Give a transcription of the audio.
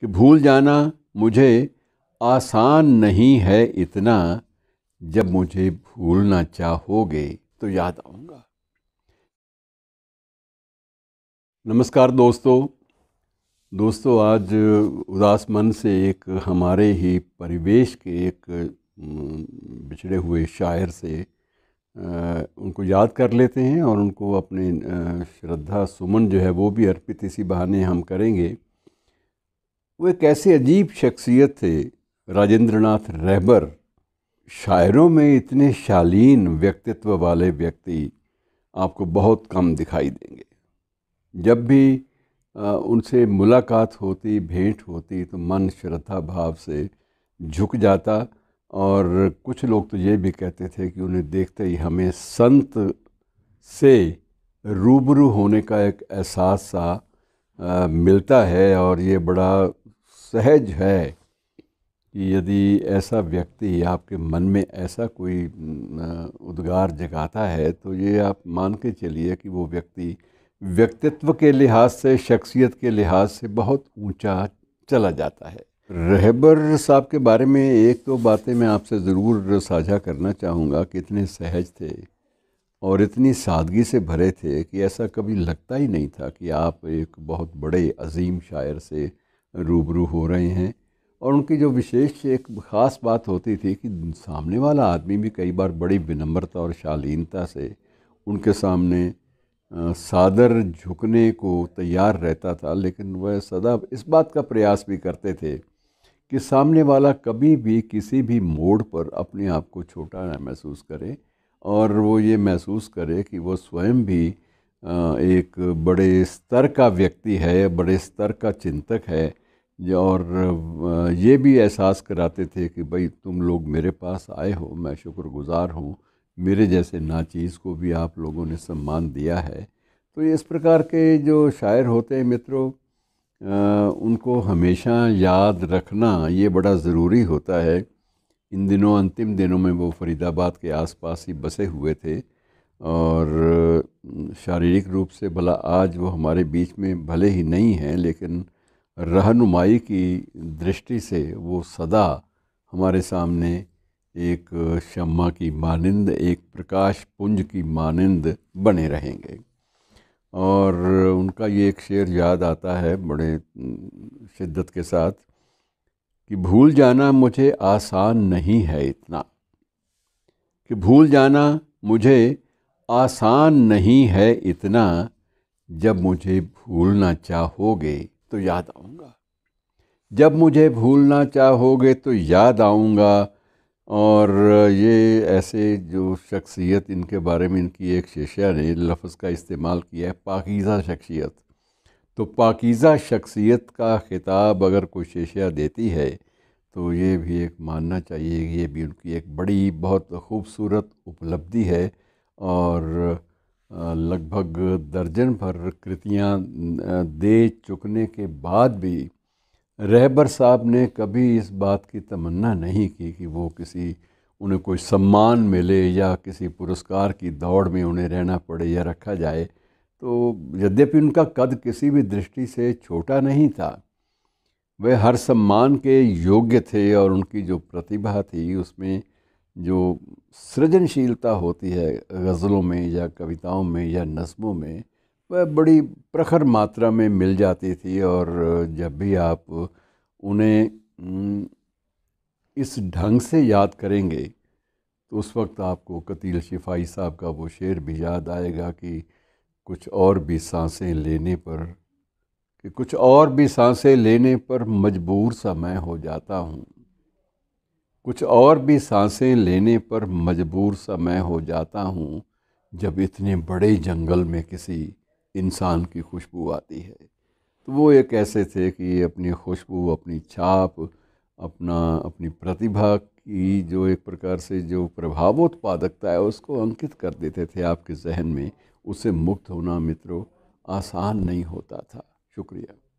कि भूल जाना मुझे आसान नहीं है इतना जब मुझे भूलना चाहोगे तो याद आऊँगा नमस्कार दोस्तों दोस्तों आज उदास मन से एक हमारे ही परिवेश के एक बिछड़े हुए शायर से उनको याद कर लेते हैं और उनको अपने श्रद्धा सुमन जो है वो भी अर्पित इसी बहाने हम करेंगे वो एक ऐसे अजीब शख्सियत थे राजेंद्र नाथ रहबर शायरों में इतने शालीन व्यक्तित्व वाले व्यक्ति आपको बहुत कम दिखाई देंगे जब भी आ, उनसे मुलाकात होती भेंट होती तो मन श्रद्धा भाव से झुक जाता और कुछ लोग तो ये भी कहते थे कि उन्हें देखते ही हमें संत से रूबरू होने का एक एहसास सा आ, मिलता है और ये बड़ा सहज है कि यदि ऐसा व्यक्ति आपके मन में ऐसा कोई उद्गार जगाता है तो ये आप मान के चलिए कि वो व्यक्ति व्यक्तित्व के लिहाज से शख्सियत के लिहाज से बहुत ऊंचा चला जाता है रहबर साहब के बारे में एक तो बातें मैं आपसे ज़रूर साझा करना चाहूँगा कि इतने सहज थे और इतनी सादगी से भरे थे कि ऐसा कभी लगता ही नहीं था कि आप एक बहुत बड़े अजीम शायर से रूबरू हो रहे हैं और उनकी जो विशेष एक ख़ास बात होती थी कि सामने वाला आदमी भी कई बार बड़ी विनम्रता और शालीनता से उनके सामने सादर झुकने को तैयार रहता था लेकिन वह सदा इस बात का प्रयास भी करते थे कि सामने वाला कभी भी किसी भी मोड़ पर अपने आप को छोटा ना महसूस करे और वो ये महसूस करे कि वो स्वयं भी एक बड़े स्तर का व्यक्ति है बड़े स्तर का चिंतक है और ये भी एहसास कराते थे कि भाई तुम लोग मेरे पास आए हो मैं शुक्रगुजार हूँ मेरे जैसे नाचीज़ को भी आप लोगों ने सम्मान दिया है तो इस प्रकार के जो शायर होते हैं मित्रों उनको हमेशा याद रखना ये बड़ा ज़रूरी होता है इन दिनों अंतिम दिनों में वो फरीदाबाद के आसपास ही बसे हुए थे और शारीरिक रूप से भला आज वो हमारे बीच में भले ही नहीं हैं लेकिन रहनुमाई की दृष्टि से वो सदा हमारे सामने एक शम्मा की मानंद एक प्रकाश पुंज की मानंद बने रहेंगे और उनका ये एक शेर याद आता है बड़े शिद्दत के साथ कि भूल जाना मुझे आसान नहीं है इतना कि भूल जाना मुझे आसान नहीं है इतना जब मुझे भूलना चाहोगे तो याद आऊँगा जब मुझे भूलना चाहोगे तो याद आऊँगा और ये ऐसे जो शख्सियत इनके बारे में इनकी एक शिष्या ने लफ्ज़ का इस्तेमाल किया है पाकिज़ा शख्सियत तो पाकिज़ा शख्सियत का खिताब अगर कोई शिष्या देती है तो ये भी एक मानना चाहिए ये भी उनकी एक बड़ी बहुत खूबसूरत उपलब्धि है और लगभग दर्जन भर कृतियाँ दे चुकने के बाद भी रहबर साहब ने कभी इस बात की तमन्ना नहीं की कि वो किसी उन्हें कोई सम्मान मिले या किसी पुरस्कार की दौड़ में उन्हें रहना पड़े या रखा जाए तो यद्यपि उनका कद किसी भी दृष्टि से छोटा नहीं था वह हर सम्मान के योग्य थे और उनकी जो प्रतिभा थी उसमें जो सृजनशीलता होती है गज़लों में या कविताओं में या नज़मों में वह बड़ी प्रखर मात्रा में मिल जाती थी और जब भी आप उन्हें इस ढंग से याद करेंगे तो उस वक्त आपको कतील शिफाई साहब का वो शेर भी याद आएगा कि कुछ और भी सांसें लेने पर कि कुछ और भी सांसें लेने पर मजबूर सा मैं हो जाता हूँ कुछ और भी सांसें लेने पर मजबूर सा मैं हो जाता हूँ जब इतने बड़े जंगल में किसी इंसान की खुशबू आती है तो वो एक ऐसे थे कि अपनी खुशबू अपनी छाप अपना अपनी प्रतिभा की जो एक प्रकार से जो प्रभावोत्पादकता है उसको अंकित कर देते थे आपके जहन में उससे मुक्त होना मित्रों आसान नहीं होता था शुक्रिया